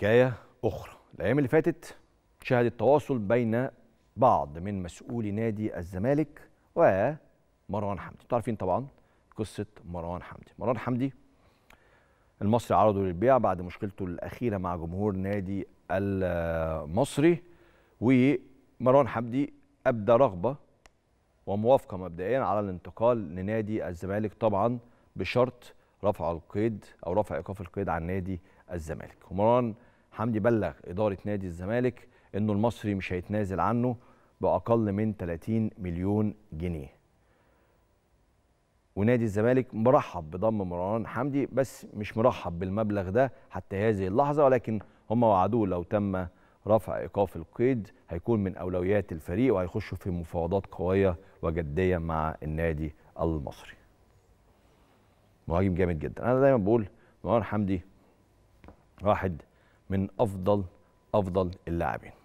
حكايه اخرى الايام اللي فاتت شهد التواصل بين بعض من مسؤولي نادي الزمالك ومروان حمدي تعرفين عارفين طبعا قصه مروان حمدي مروان حمدي المصري عرضه للبيع بعد مشكلته الاخيره مع جمهور نادي المصري ومروان حمدي ابدى رغبه وموافقه مبدئيا على الانتقال لنادي الزمالك طبعا بشرط رفع القيد او رفع ايقاف القيد عن نادي الزمالك ومروان حمدي بلغ إدارة نادي الزمالك إنه المصري مش هيتنازل عنه بأقل من 30 مليون جنيه ونادي الزمالك مرحب بضم مروان حمدي بس مش مرحب بالمبلغ ده حتى هذه اللحظة ولكن هم وعدوه لو تم رفع إيقاف القيد هيكون من أولويات الفريق وهيخشوا في مفاوضات قوية وجدية مع النادي المصري مهاجم جامد جدا أنا دايما بقول مروان حمدي واحد من افضل افضل اللاعبين